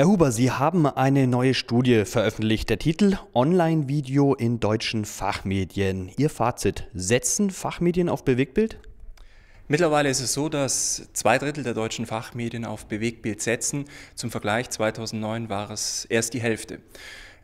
Herr Huber, Sie haben eine neue Studie veröffentlicht. Der Titel Online-Video in deutschen Fachmedien. Ihr Fazit, setzen Fachmedien auf Bewegtbild? Mittlerweile ist es so, dass zwei Drittel der deutschen Fachmedien auf Bewegtbild setzen. Zum Vergleich, 2009 war es erst die Hälfte.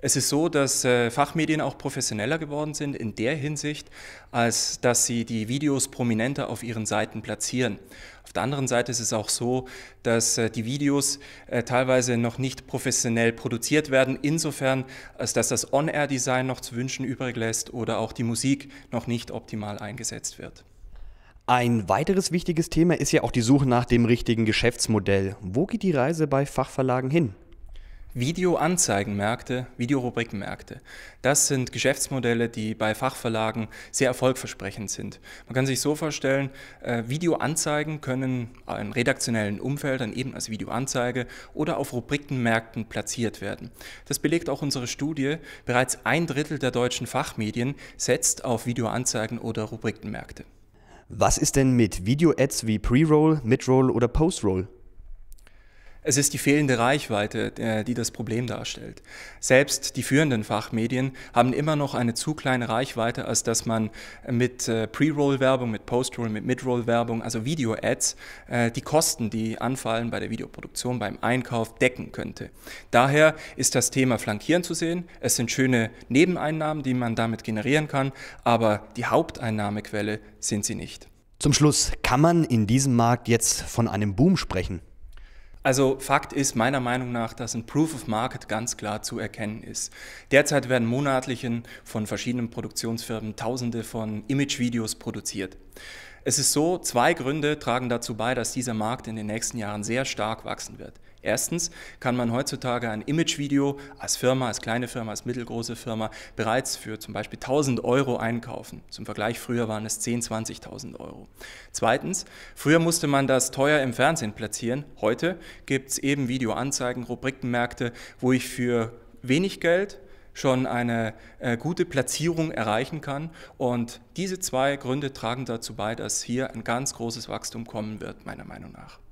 Es ist so, dass äh, Fachmedien auch professioneller geworden sind in der Hinsicht, als dass sie die Videos prominenter auf ihren Seiten platzieren. Auf der anderen Seite ist es auch so, dass äh, die Videos äh, teilweise noch nicht professionell produziert werden, insofern, als dass das On-Air-Design noch zu wünschen übrig lässt oder auch die Musik noch nicht optimal eingesetzt wird. Ein weiteres wichtiges Thema ist ja auch die Suche nach dem richtigen Geschäftsmodell. Wo geht die Reise bei Fachverlagen hin? Videoanzeigenmärkte, Videorubrikenmärkte. Das sind Geschäftsmodelle, die bei Fachverlagen sehr erfolgversprechend sind. Man kann sich so vorstellen, äh, Videoanzeigen können in redaktionellen Umfeldern eben als Videoanzeige oder auf Rubrikenmärkten platziert werden. Das belegt auch unsere Studie. Bereits ein Drittel der deutschen Fachmedien setzt auf Videoanzeigen oder Rubrikenmärkte. Was ist denn mit Video-Ads wie Pre-Roll, Mid-Roll oder Post-Roll? Es ist die fehlende Reichweite, äh, die das Problem darstellt. Selbst die führenden Fachmedien haben immer noch eine zu kleine Reichweite, als dass man mit äh, Pre-Roll-Werbung, mit Post-Roll, mit Mid-Roll-Werbung, also Video-Ads, äh, die Kosten, die anfallen bei der Videoproduktion, beim Einkauf, decken könnte. Daher ist das Thema flankierend zu sehen. Es sind schöne Nebeneinnahmen, die man damit generieren kann, aber die Haupteinnahmequelle sind sie nicht. Zum Schluss, kann man in diesem Markt jetzt von einem Boom sprechen? Also Fakt ist meiner Meinung nach, dass ein Proof of Market ganz klar zu erkennen ist. Derzeit werden monatlichen von verschiedenen Produktionsfirmen Tausende von Imagevideos produziert. Es ist so, zwei Gründe tragen dazu bei, dass dieser Markt in den nächsten Jahren sehr stark wachsen wird. Erstens kann man heutzutage ein Imagevideo als Firma, als kleine Firma, als mittelgroße Firma bereits für zum Beispiel 1000 Euro einkaufen. Zum Vergleich früher waren es 10.000, 20 20.000 Euro. Zweitens, früher musste man das teuer im Fernsehen platzieren. Heute gibt es eben Videoanzeigen, Rubrikenmärkte, wo ich für wenig Geld schon eine äh, gute Platzierung erreichen kann. Und diese zwei Gründe tragen dazu bei, dass hier ein ganz großes Wachstum kommen wird, meiner Meinung nach.